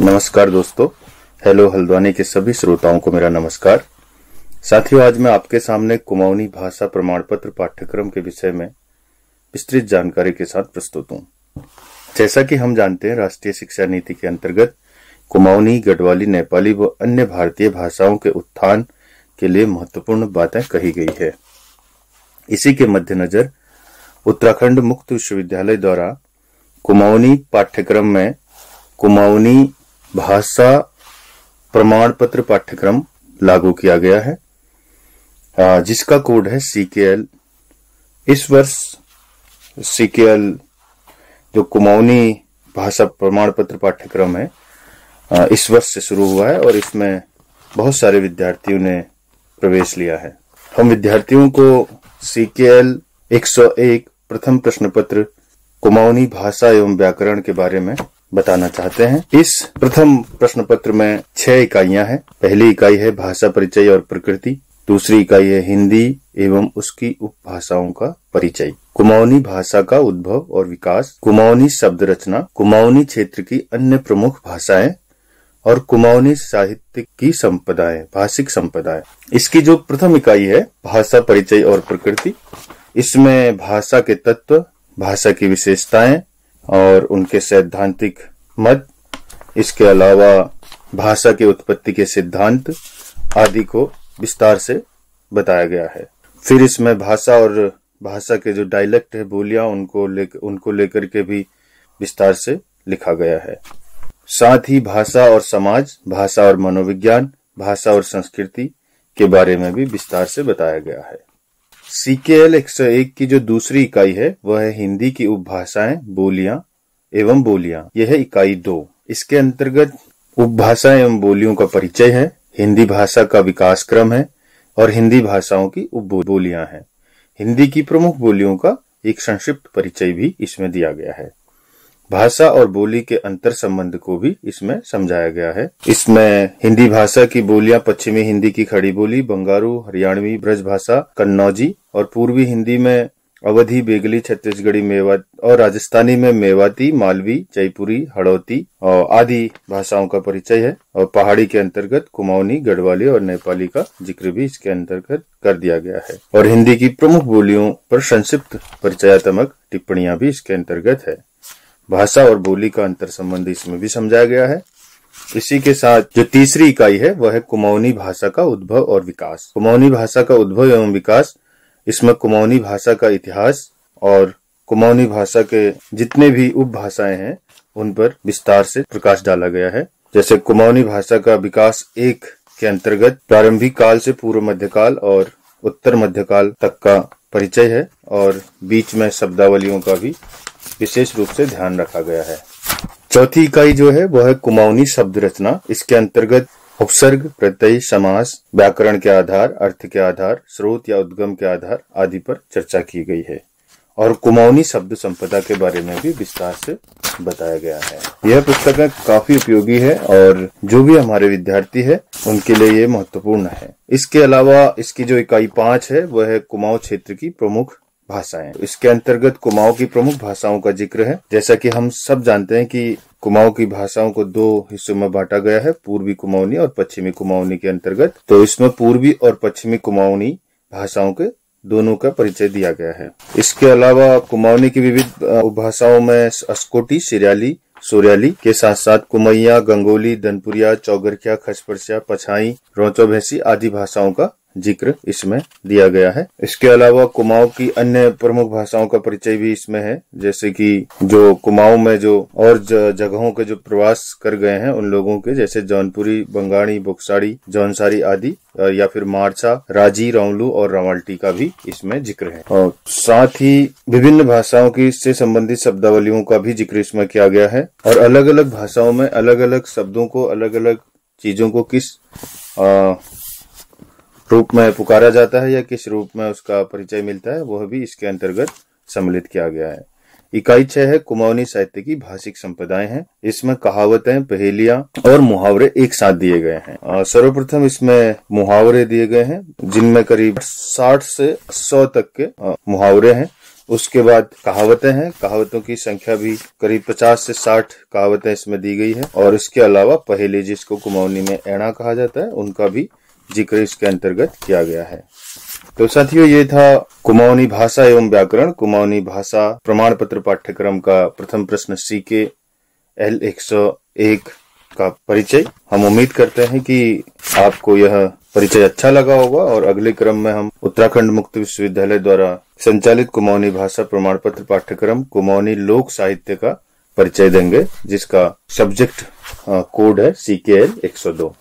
नमस्कार दोस्तों हेलो हल्द्वानी के सभी श्रोताओं को मेरा नमस्कार साथियों आज मैं आपके सामने कुमाऊनी भाषा प्रमाण पत्र पाठ्यक्रम के विषय में विस्तृत जानकारी के साथ प्रस्तुत हूँ जैसा कि हम जानते हैं राष्ट्रीय शिक्षा नीति के अंतर्गत कुमाऊनी गढ़वाली नेपाली व अन्य भारतीय भाषाओं के उत्थान के लिए महत्वपूर्ण बातें कही गई है इसी के मद्देनजर उत्तराखंड मुक्त विश्वविद्यालय द्वारा कुमाऊनी पाठ्यक्रम में कुमाऊनी भाषा प्रमाण पत्र पाठ्यक्रम लागू किया गया है जिसका कोड है सीकेएल एल इस वर्ष सीकेएल एल जो कुमाऊनी भाषा प्रमाण पत्र पाठ्यक्रम है इस वर्ष से शुरू हुआ है और इसमें बहुत सारे विद्यार्थियों ने प्रवेश लिया है हम विद्यार्थियों को सीकेएल 101 एक प्रथम प्रश्न पत्र कुमाऊनी भाषा एवं व्याकरण के बारे में बताना चाहते हैं इस प्रथम प्रश्न पत्र में छह इकाइयां हैं पहली इकाई है भाषा परिचय और प्रकृति दूसरी इकाई है हिंदी एवं उसकी उपभाषाओं का परिचय कुमाऊनी भाषा का उद्भव और विकास कुमाऊनी शब्द रचना कुमाऊनी क्षेत्र की अन्य प्रमुख भाषाएं और कुमाऊनी साहित्य की संपदाएं भाषिक संपदाएं इसकी जो प्रथम इकाई है भाषा परिचय और प्रकृति इसमें भाषा के तत्व भाषा की विशेषताएं और उनके सैद्धांतिक मत इसके अलावा भाषा की उत्पत्ति के सिद्धांत आदि को विस्तार से बताया गया है फिर इसमें भाषा और भाषा के जो डायलेक्ट है बोलियां उनको ले उनको लेकर के भी विस्तार से लिखा गया है साथ ही भाषा और समाज भाषा और मनोविज्ञान भाषा और संस्कृति के बारे में भी विस्तार से बताया गया है सीकेएल एक सौ एक की जो दूसरी इकाई है वह है हिंदी की उपभाषाएं बोलियां एवं बोलियां यह है इकाई दो इसके अंतर्गत उपभाषाएं एवं बोलियों का परिचय है हिंदी भाषा का विकास क्रम है और हिंदी भाषाओं की उप बोलियां हैं हिंदी की प्रमुख बोलियों का एक संक्षिप्त परिचय भी इसमें दिया गया है भाषा और बोली के अंतर संबंध को भी इसमें समझाया गया है इसमें हिंदी भाषा की बोलियां पश्चिमी हिंदी की खड़ी बोली बंगारू हरियाणवी ब्रज भाषा कन्नौजी और पूर्वी हिंदी में अवधि बेगली छत्तीसगढ़ी मेवात और राजस्थानी में मेवाती मालवी जयपुरी हड़ौती और आदि भाषाओं का परिचय है और पहाड़ी के अंतर्गत कुमाऊनी गढ़वाली और नेपाली का जिक्र भी इसके अंतर्गत कर दिया गया है और हिंदी की प्रमुख बोलियों पर संक्षिप्त परिचयात्मक टिप्पणियां भी इसके अंतर्गत है भाषा और बोली का अंतर संबंध इसमें भी समझाया गया है इसी के साथ जो तीसरी इकाई है वह है कुमाऊनी भाषा का उद्भव और विकास कुमाऊनी भाषा का उद्भव एवं विकास इसमें कुमाऊनी भाषा का इतिहास और कुमाऊनी भाषा के जितने भी उपभाषाएं हैं उन पर विस्तार से प्रकाश डाला गया है जैसे कुमाऊनी भाषा का विकास एक के अंतर्गत प्रारंभिक काल से पूर्व मध्यकाल और उत्तर मध्यकाल तक का परिचय है और बीच में शब्दावलियों का भी विशेष रूप से ध्यान रखा गया है चौथी इकाई जो है वह है कुमाऊनी शब्द रचना इसके अंतर्गत उपसर्ग प्रत्यय समास व्याकरण के आधार अर्थ के आधार स्रोत या उद्गम के आधार आदि पर चर्चा की गई है और कुमाऊनी शब्द संपदा के बारे में भी विस्तार से बताया गया है यह पुस्तक काफी उपयोगी है और जो भी हमारे विद्यार्थी है उनके लिए ये महत्वपूर्ण है इसके अलावा इसकी जो इकाई पांच है वह है कुमाऊं क्षेत्र की प्रमुख भाषाएं इसके अंतर्गत कुमाऊं की प्रमुख भाषाओं का जिक्र है जैसा कि हम सब जानते हैं कि कुमाऊं की भाषाओं को दो हिस्सों में बांटा गया है पूर्वी कुमाऊनी और पश्चिमी कुमाऊनी के अंतर्गत तो इसमें पूर्वी और पश्चिमी कुमाऊनी भाषाओं के दोनों का परिचय दिया गया है इसके अलावा कुमाऊनी की विविध उपभाषाओं में अस्कोटी सिरियाली सोरियाली के साथ साथ कुमैया गंगोली धनपुरिया चौगरखिया खसपरसिया पछाई रोचो भैंसी आदि भाषाओं का जिक्र इसमें दिया गया है इसके अलावा कुमाऊं की अन्य प्रमुख भाषाओं का परिचय भी इसमें है जैसे कि जो कुमाऊं में जो और जगहों के जो प्रवास कर गए हैं उन लोगों के जैसे जौनपुरी बंगाणी बुक्साड़ी जौनसारी आदि या फिर मारछा राजी रौलू और रवाल्टी का भी इसमें जिक्र है और साथ ही विभिन्न भाषाओं की से संबंधित शब्दावलियों का भी जिक्र इसमें किया गया है और अलग अलग भाषाओं में अलग अलग शब्दों को अलग अलग चीजों को किस रूप में पुकारा जाता है या किस रूप में उसका परिचय मिलता है वह भी इसके अंतर्गत सम्मिलित किया गया है इकाई छह है कुमाऊनी साहित्य की भाषिक संपदाएं हैं इसमें कहावतें पहेलियां और मुहावरे एक साथ दिए गए हैं सर्वप्रथम इसमें मुहावरे दिए गए हैं जिनमें करीब 60 से 100 तक के मुहावरे हैं उसके बाद कहावतें हैं कहावतों की संख्या भी करीब 50 से 60 कहावतें इसमें दी गई है और इसके अलावा पहेली जिसको कुमाऊनी में ऐणा कहा जाता है उनका भी जिक्र इसके अंतर्गत किया गया है तो साथियों ये था कुमाऊनी भाषा एवं व्याकरण कुमाऊनी भाषा प्रमाण पत्र पाठ्यक्रम का प्रथम प्रश्न सी के एल एक सौ एक का परिचय हम उम्मीद करते हैं कि आपको यह परिचय अच्छा लगा होगा और अगले क्रम में हम उत्तराखंड मुक्त विश्वविद्यालय द्वारा संचालित कुमाऊनी भाषा प्रमाण पत्र पाठ्यक्रम कुमाऊनी लोक साहित्य का परिचय देंगे जिसका सब्जेक्ट कोड है सी के एल एक सौ दो